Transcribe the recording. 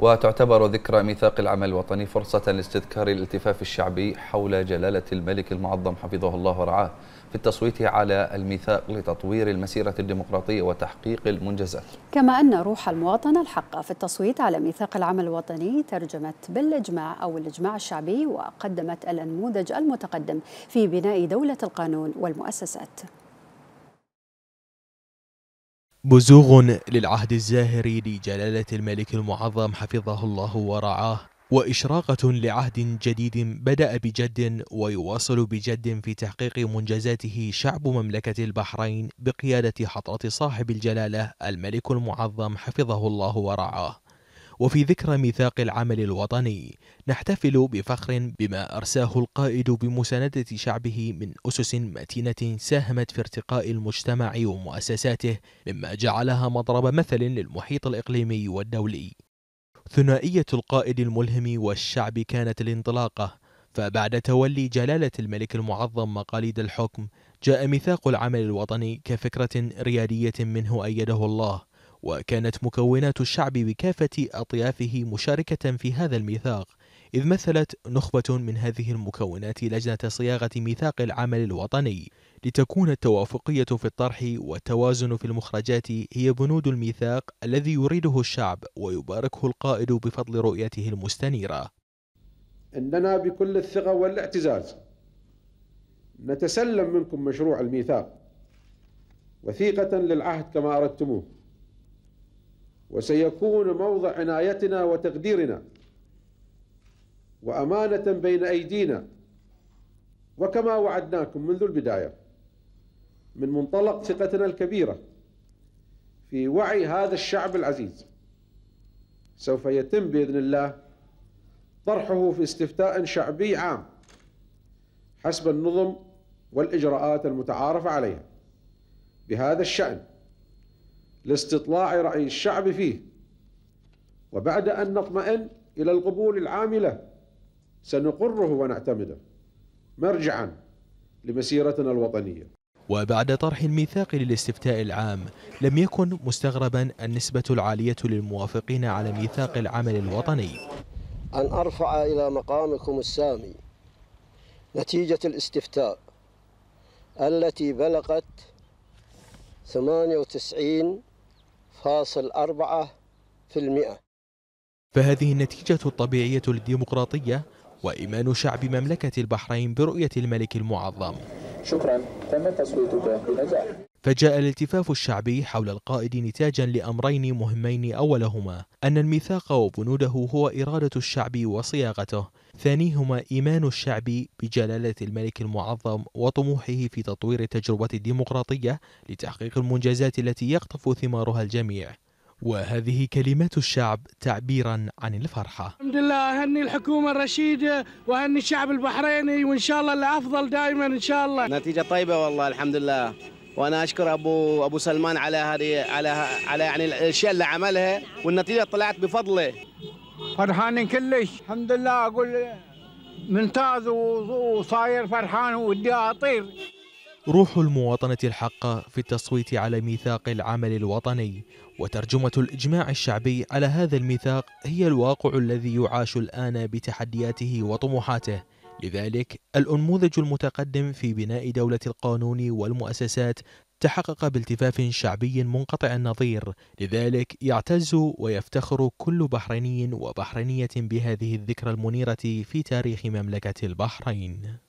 وتعتبر ذكرى ميثاق العمل الوطني فرصة لاستذكار الالتفاف الشعبي حول جلالة الملك المعظم حفظه الله ورعاه في التصويت على الميثاق لتطوير المسيرة الديمقراطية وتحقيق المنجزات كما أن روح المواطنة الحقة في التصويت على ميثاق العمل الوطني ترجمت بالإجماع أو الإجماع الشعبي وقدمت النموذج المتقدم في بناء دولة القانون والمؤسسات بزوغ للعهد الزاهري لجلالة الملك المعظم حفظه الله ورعاه وإشراقة لعهد جديد بدأ بجد ويواصل بجد في تحقيق منجزاته شعب مملكة البحرين بقيادة حضرة صاحب الجلالة الملك المعظم حفظه الله ورعاه وفي ذكرى ميثاق العمل الوطني نحتفل بفخر بما أرساه القائد بمساندة شعبه من أسس متينة ساهمت في ارتقاء المجتمع ومؤسساته مما جعلها مضرب مثل للمحيط الإقليمي والدولي ثنائية القائد الملهم والشعب كانت الانطلاقة فبعد تولي جلالة الملك المعظم مقاليد الحكم جاء ميثاق العمل الوطني كفكرة ريادية منه أيده الله وكانت مكونات الشعب بكافة أطيافه مشاركة في هذا الميثاق إذ مثلت نخبة من هذه المكونات لجنة صياغة ميثاق العمل الوطني لتكون التوافقية في الطرح والتوازن في المخرجات هي بنود الميثاق الذي يريده الشعب ويباركه القائد بفضل رؤيته المستنيرة إننا بكل الثقة والاعتزاز نتسلم منكم مشروع الميثاق وثيقة للعهد كما أردتموه وسيكون موضع عنايتنا وتقديرنا وأمانة بين أيدينا وكما وعدناكم منذ البداية من منطلق ثقتنا الكبيرة في وعي هذا الشعب العزيز سوف يتم بإذن الله طرحه في استفتاء شعبي عام حسب النظم والإجراءات المتعارف عليها بهذا الشأن لاستطلاع رأي الشعب فيه وبعد أن نطمئن إلى القبول العاملة سنقره ونعتمده مرجعا لمسيرتنا الوطنية وبعد طرح الميثاق للاستفتاء العام لم يكن مستغربا النسبة العالية للموافقين على ميثاق العمل الوطني أن أرفع إلى مقامكم السامي نتيجة الاستفتاء التي بلغت 98 فاصل أربعة في المئة فهذه النتيجة الطبيعية للديمقراطية وإيمان شعب مملكة البحرين برؤية الملك المعظم شكرا تم تصويتك بنجاح فجاء الالتفاف الشعبي حول القائد نتاجا لأمرين مهمين أولهما أن الميثاق وبنوده هو إرادة الشعب وصياغته ثانيهما إيمان الشعب بجلالة الملك المعظم وطموحه في تطوير التجربة الديمقراطية لتحقيق المنجزات التي يقطف ثمارها الجميع وهذه كلمات الشعب تعبيرا عن الفرحة الحمد لله أهني الحكومة الرشيدة وأهني الشعب البحريني وإن شاء الله الأفضل دائما إن شاء الله نتيجة طيبة والله الحمد لله وانا اشكر ابو ابو سلمان على هذه على على يعني الاشياء اللي عملها والنتيجه طلعت بفضله فرحانين كلش الحمد لله اقول ممتاز وصاير فرحان ودي اطير روح المواطنة الحقة في التصويت على ميثاق العمل الوطني وترجمة الإجماع الشعبي على هذا الميثاق هي الواقع الذي يعاش الآن بتحدياته وطموحاته لذلك الأنموذج المتقدم في بناء دولة القانون والمؤسسات تحقق بالتفاف شعبي منقطع النظير لذلك يعتز ويفتخر كل بحريني وبحرينية بهذه الذكرى المنيرة في تاريخ مملكة البحرين